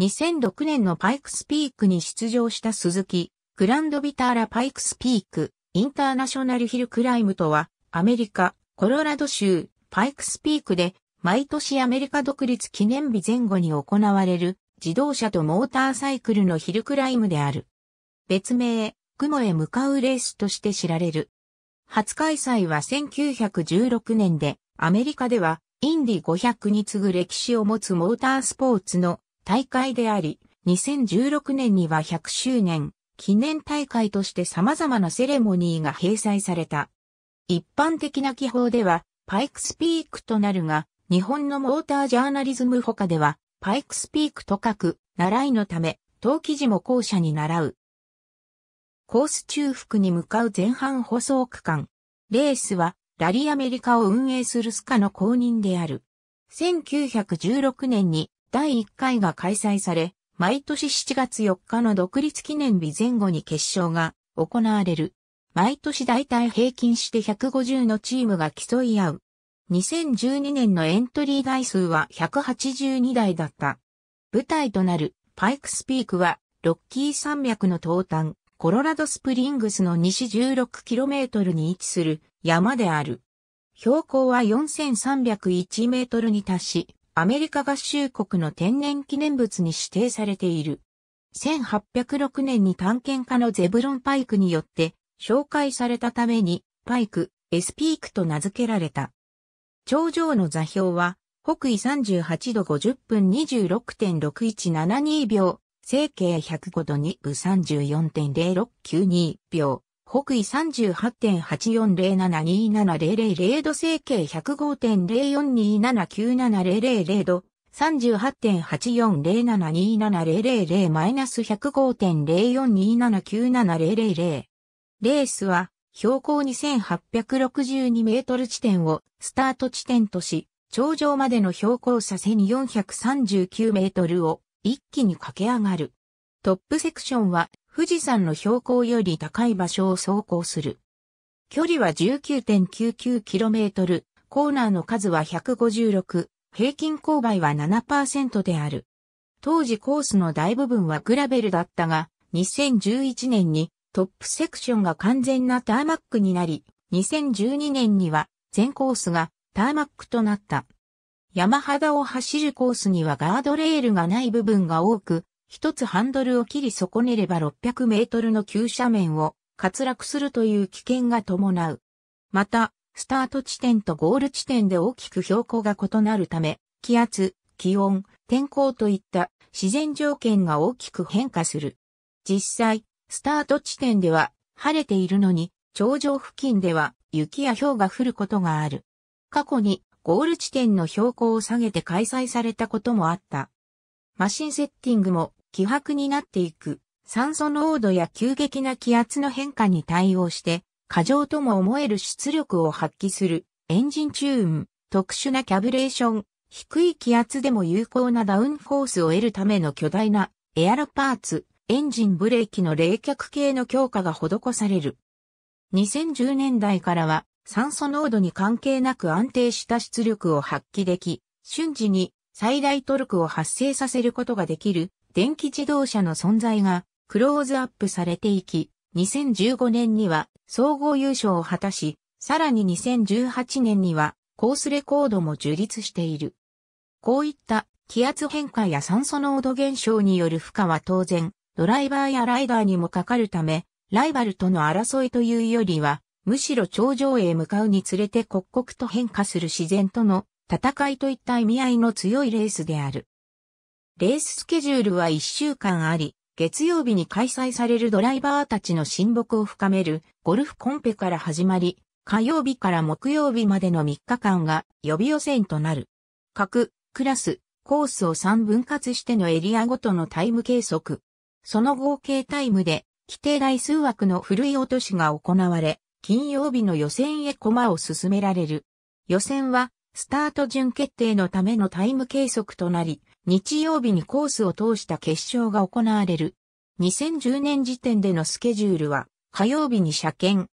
2006年のパイクスピークに出場した鈴木、グランドビターラパイクスピーク、インターナショナルヒルクライムとは、アメリカ、コロラド州、パイクスピークで、毎年アメリカ独立記念日前後に行われる、自動車とモーターサイクルのヒルクライムである。別名、雲へ向かうレースとして知られる。初開催は1916年で、アメリカではインディ500に次ぐ歴史を持つモータースポーツの大会であり、2016年には100周年記念大会として様々なセレモニーが閉催された。一般的な記法ではパイクスピークとなるが、日本のモータージャーナリズム他ではパイクスピークと書く習いのため、当記事も校舎に習う。コース中腹に向かう前半舗装区間。レースはラリーアメリカを運営するスカの公認である。1916年に第1回が開催され、毎年7月4日の独立記念日前後に決勝が行われる。毎年大体平均して150のチームが競い合う。2012年のエントリー台数は182台だった。舞台となるパイクスピークはロッキー山脈の東端、コロラドスプリングスの西 16km に位置する山である。標高は4301メートルに達し、アメリカ合衆国の天然記念物に指定されている。1806年に探検家のゼブロン・パイクによって紹介されたために、パイク、エスピークと名付けられた。頂上の座標は、北緯38度50分26.6172秒、整形105度2分34.0692秒、北緯3 8 8 4 0 7 2 7 0 7 0 0度整形105.04279700度3 8 8 4 0 7 2 7 0 7 0 0マイナス105.04279700レースは標高2862メートル地点をスタート地点とし、頂上までの標高差1439メートルを一気に駆け上がる。トップセクションは富士山の標高より高い場所を走行する。距離は 19.99km、コーナーの数は156、平均勾配は7%である。当時コースの大部分はグラベルだったが、2011年にトップセクションが完全なターマックになり、2012年には全コースがターマックとなった。山肌を走るコースにはガードレールがない部分が多く、一つハンドルを切り損ねれば600メートルの急斜面を滑落するという危険が伴う。また、スタート地点とゴール地点で大きく標高が異なるため、気圧、気温、天候といった自然条件が大きく変化する。実際、スタート地点では晴れているのに、頂上付近では雪や氷が降ることがある。過去にゴール地点の標高を下げて開催されたこともあった。マシンセッティングも希薄になっていく、酸素濃度や急激な気圧の変化に対応して、過剰とも思える出力を発揮する、エンジンチューン、特殊なキャブレーション、低い気圧でも有効なダウンフォースを得るための巨大なエアロパーツ、エンジンブレーキの冷却系の強化が施される。2010年代からは酸素濃度に関係なく安定した出力を発揮でき、瞬時に最大トルクを発生させることができる電気自動車の存在がクローズアップされていき、2015年には総合優勝を果たし、さらに2018年にはコースレコードも樹立している。こういった気圧変化や酸素濃度減少による負荷は当然、ドライバーやライダーにもかかるため、ライバルとの争いというよりは、むしろ頂上へ向かうにつれて刻々と変化する自然との戦いといった意味合いの強いレースである。レーススケジュールは1週間あり、月曜日に開催されるドライバーたちの親睦を深めるゴルフコンペから始まり、火曜日から木曜日までの3日間が予備予選となる。各クラス、コースを3分割してのエリアごとのタイム計測。その合計タイムで規定台数枠の古い落としが行われ、金曜日の予選へ駒を進められる。予選はスタート準決定のためのタイム計測となり、日曜日にコースを通した決勝が行われる。2010年時点でのスケジュールは、火曜日に車検、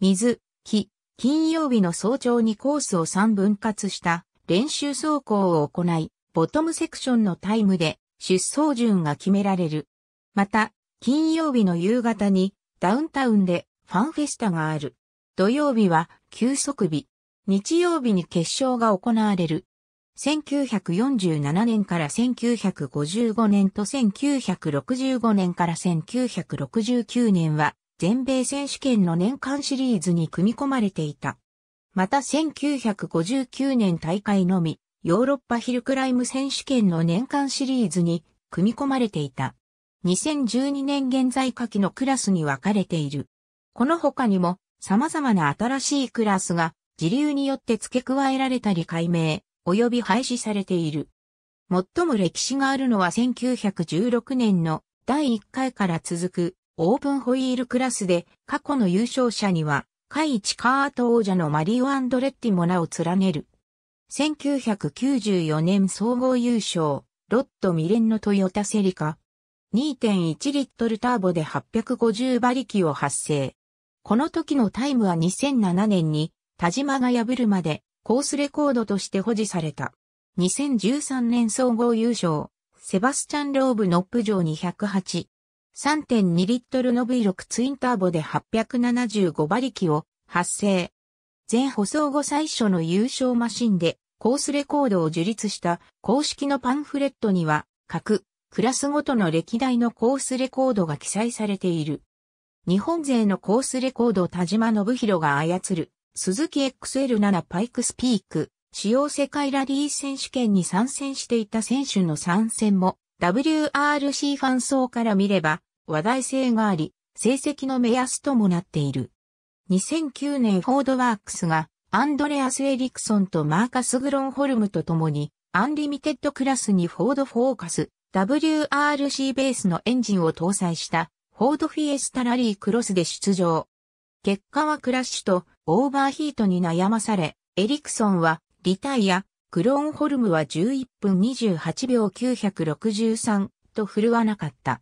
水、火、金曜日の早朝にコースを3分割した練習走行を行い、ボトムセクションのタイムで出走順が決められる。また、金曜日の夕方にダウンタウンでファンフェスタがある。土曜日は休息日。日曜日に決勝が行われる。1947年から1955年と1965年から1969年は全米選手権の年間シリーズに組み込まれていた。また1959年大会のみ、ヨーロッパヒルクライム選手権の年間シリーズに組み込まれていた。2012年現在下記のクラスに分かれている。この他にも様々な新しいクラスが時流によって付け加えられたり解明、及び廃止されている。最も歴史があるのは1916年の第1回から続くオープンホイールクラスで過去の優勝者には、イ一カート王者のマリオ・アンドレッティも名を連ねる。1994年総合優勝、ロット・ミレンのトヨタセリカ。2.1リットルターボで850馬力を発生。この時のタイムは2007年に田島が破るまでコースレコードとして保持された。2013年総合優勝、セバスチャン・ローブ・ノップ上208。3.2リットルの V6 ツインターボで875馬力を発生。全舗装後最初の優勝マシンでコースレコードを樹立した公式のパンフレットには各クラスごとの歴代のコースレコードが記載されている。日本勢のコースレコード田島信弘が操る鈴木 XL7 パイクスピーク、主要世界ラリー選手権に参戦していた選手の参戦も、WRC ファン層から見れば、話題性があり、成績の目安ともなっている。2009年フォードワークスが、アンドレアス・エリクソンとマーカス・グロンホルムと共に、アンリミテッドクラスにフォードフォーカス、WRC ベースのエンジンを搭載した、フォードフィエスタラリークロスで出場。結果はクラッシュとオーバーヒートに悩まされ、エリクソンはリタイア、クローンホルムは11分28秒963と振るわなかった。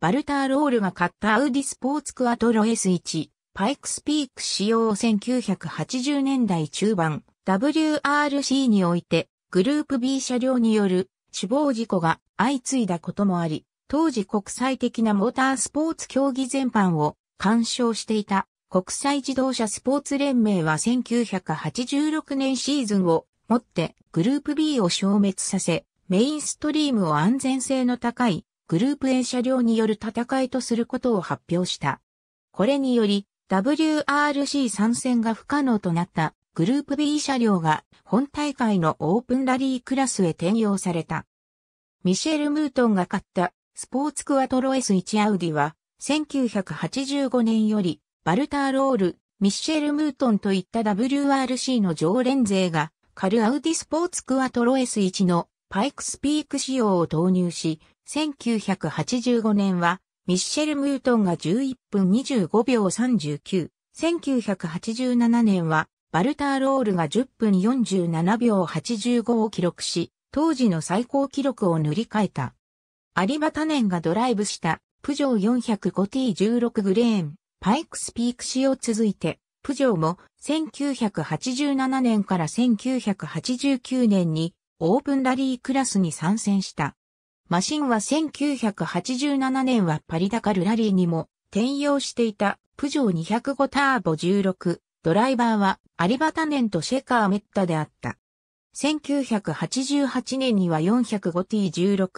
バルターロールが買ったアウディスポーツクアトロ S1、パイクスピーク使用1980年代中盤、WRC においてグループ B 車両による死亡事故が相次いだこともあり、当時国際的なモータースポーツ競技全般を干渉していた国際自動車スポーツ連盟は1986年シーズンをもってグループ B を消滅させ、メインストリームを安全性の高いグループ A 車両による戦いとすることを発表した。これにより WRC 参戦が不可能となったグループ B 車両が本大会のオープンラリークラスへ転用された。ミシェル・ムートンが買ったスポーツクアトロ S1 アウディは1985年よりバルターロール、ミッシェル・ムートンといった WRC の常連勢が、カルアウディスポーツクアトロ S1 のパイクスピーク仕様を投入し、1985年は、ミッシェル・ムートンが11分25秒39、1987年は、バルターロールが10分47秒85を記録し、当時の最高記録を塗り替えた。アリバタネンがドライブした、プジョー 405T16 グレーン、パイクスピーク氏を続いて、プジョーも1987年から1989年にオープンラリークラスに参戦した。マシンは1987年はパリダカルラリーにも転用していたプジョー205ターボ16、ドライバーはアリバタネンとシェカーメッタであった。1988年には 405T16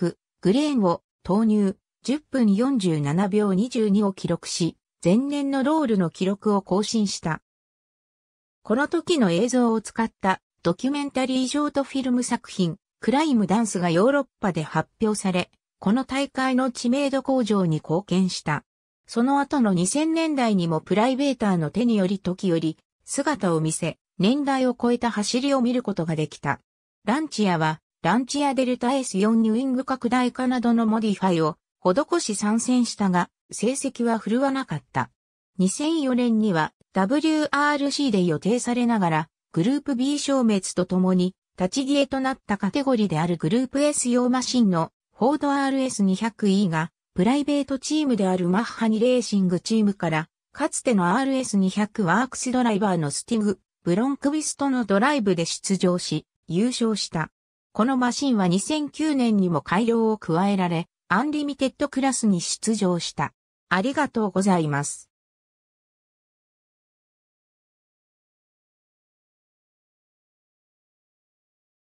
グレーンを投入10分47秒22を記録し、前年のロールの記録を更新した。この時の映像を使ったドキュメンタリーショートフィルム作品、クライムダンスがヨーロッパで発表され、この大会の知名度向上に貢献した。その後の2000年代にもプライベーターの手により時より姿を見せ、年代を超えた走りを見ることができた。ランチアは、ランチアデルタ S4 にウィング拡大化などのモディファイを施し参戦したが、成績は振るわなかった。2004年には WRC で予定されながら、グループ B 消滅とともに、立ち消えとなったカテゴリーであるグループ S 用マシンのフォード RS200E が、プライベートチームであるマッハにレーシングチームから、かつての RS200 ワークスドライバーのスティグ、ブロンクビストのドライブで出場し、優勝した。このマシンは2009年にも改良を加えられ、アンリミテッドクラスに出場した。ありがとうございます。